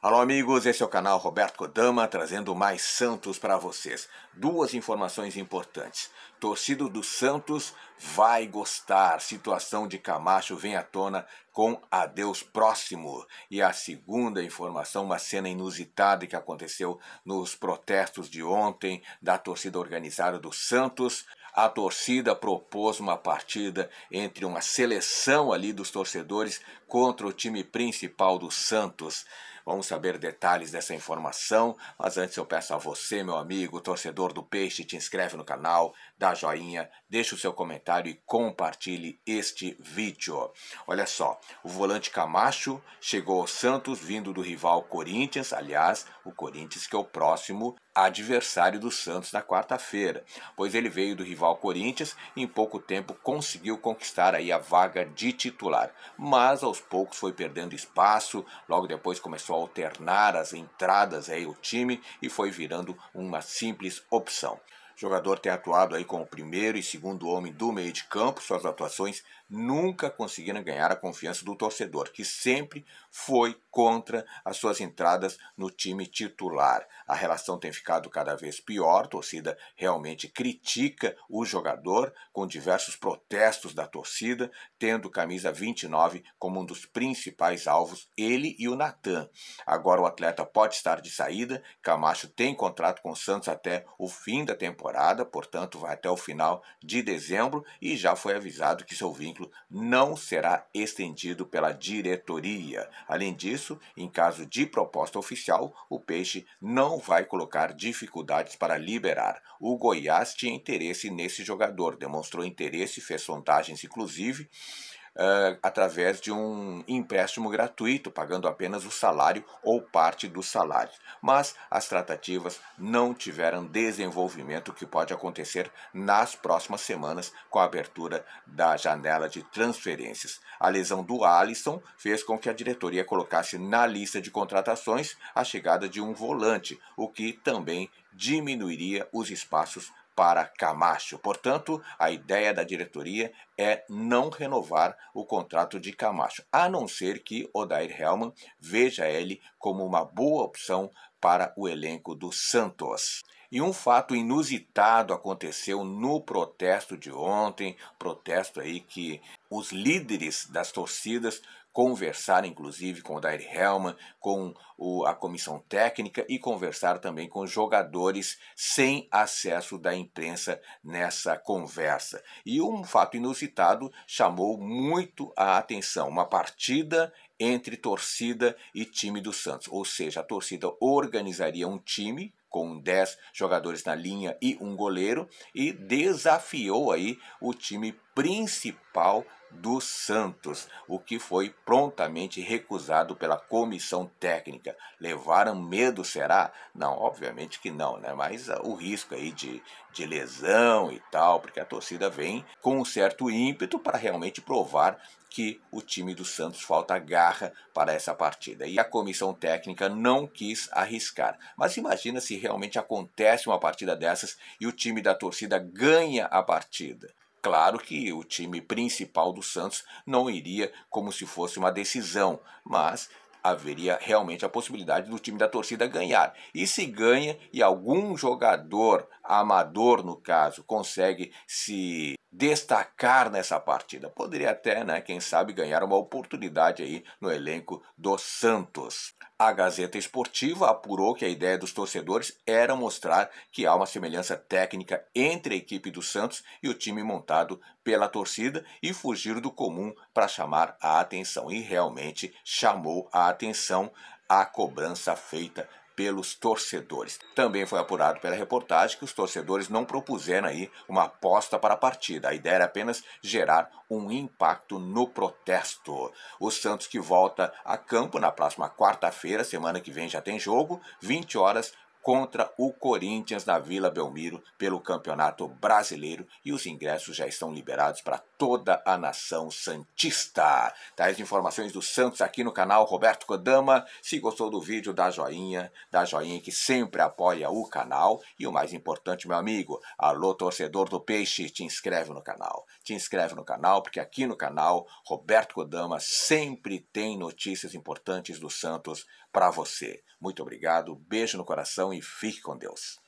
Alô, amigos, esse é o canal Roberto Kodama trazendo mais Santos para vocês. Duas informações importantes. Torcido do Santos vai gostar. Situação de Camacho vem à tona com Adeus Próximo. E a segunda informação, uma cena inusitada que aconteceu nos protestos de ontem da torcida organizada do Santos a torcida propôs uma partida entre uma seleção ali dos torcedores contra o time principal do Santos. Vamos saber detalhes dessa informação, mas antes eu peço a você, meu amigo, torcedor do Peixe, te inscreve no canal, dá joinha, deixa o seu comentário e compartilhe este vídeo. Olha só, o volante Camacho chegou ao Santos vindo do rival Corinthians, aliás, o Corinthians que é o próximo adversário do Santos na quarta-feira, pois ele veio do rival Corinthians e em pouco tempo conseguiu conquistar aí a vaga de titular, mas aos poucos foi perdendo espaço, logo depois começou alternar as entradas aí é, o time e foi virando uma simples opção. O jogador tem atuado aí como primeiro e segundo homem do meio de campo, suas atuações nunca conseguiram ganhar a confiança do torcedor, que sempre foi contra as suas entradas no time titular. A relação tem ficado cada vez pior, a torcida realmente critica o jogador, com diversos protestos da torcida, tendo camisa 29 como um dos principais alvos, ele e o Natan. Agora o atleta pode estar de saída, Camacho tem contrato com o Santos até o fim da temporada, portanto vai até o final de dezembro e já foi avisado que seu vínculo exemplo, não será estendido pela diretoria. Além disso, em caso de proposta oficial, o Peixe não vai colocar dificuldades para liberar. O Goiás tinha interesse nesse jogador, demonstrou interesse, fez sondagens inclusive, uh, através de um empréstimo gratuito, pagando apenas o salário ou parte do salário. Mas as tratativas não tiveram desenvolvimento que pode acontecer nas próximas semanas com a abertura da janela de transferências. A lesão do Alisson fez com que a diretoria colocasse na lista de contratações a chegada de um volante, o que também diminuiria os espaços para Camacho. Portanto, a ideia da diretoria é não renovar o contrato de Camacho, a não ser que Odair Helman veja ele como uma boa opção para o elenco do Santos. E um fato inusitado aconteceu no protesto de ontem, protesto aí que os líderes das torcidas conversaram inclusive com o Dair com o, a comissão técnica e conversaram também com jogadores sem acesso da imprensa nessa conversa. E um fato inusitado citado chamou muito a atenção. Uma partida entre torcida e time do Santos. Ou seja, a torcida organizaria um time com 10 jogadores na linha e um goleiro e desafiou aí o time principal dos santos, o que foi prontamente recusado pela comissão técnica. Levaram medo, será? Não, obviamente que não, né? Mas ah, o risco aí de, de lesão e tal, porque a torcida vem com um certo ímpeto para realmente provar que o time do Santos falta garra para essa partida. E a comissão técnica não quis arriscar. Mas imagina se realmente acontece uma partida dessas e o time da torcida ganha a partida claro que o time principal do Santos não iria como se fosse uma decisão, mas haveria realmente a possibilidade do time da torcida ganhar. E se ganha e algum jogador amador, no caso, consegue se destacar nessa partida. Poderia até, né, quem sabe, ganhar uma oportunidade aí no elenco do Santos. A Gazeta Esportiva apurou que a ideia dos torcedores era mostrar que há uma semelhança técnica entre a equipe do Santos e o time montado pela torcida e fugir do comum para chamar a atenção. E realmente chamou a atenção a cobrança feita pelos torcedores. Também foi apurado pela reportagem que os torcedores não propuseram aí uma aposta para a partida. A ideia era apenas gerar um impacto no protesto. O Santos que volta a campo na próxima quarta-feira, semana que vem já tem jogo, 20 horas contra o Corinthians na Vila Belmiro pelo Campeonato Brasileiro e os ingressos já estão liberados para toda a nação santista. Tais tá informações do Santos aqui no canal Roberto Kodama. Se gostou do vídeo, dá joinha, dá joinha que sempre apoia o canal e o mais importante, meu amigo, alô torcedor do Peixe, te inscreve no canal. Te inscreve no canal porque aqui no canal Roberto Kodama sempre tem notícias importantes do Santos para você. Muito obrigado, beijo no coração então, e fique com Deus.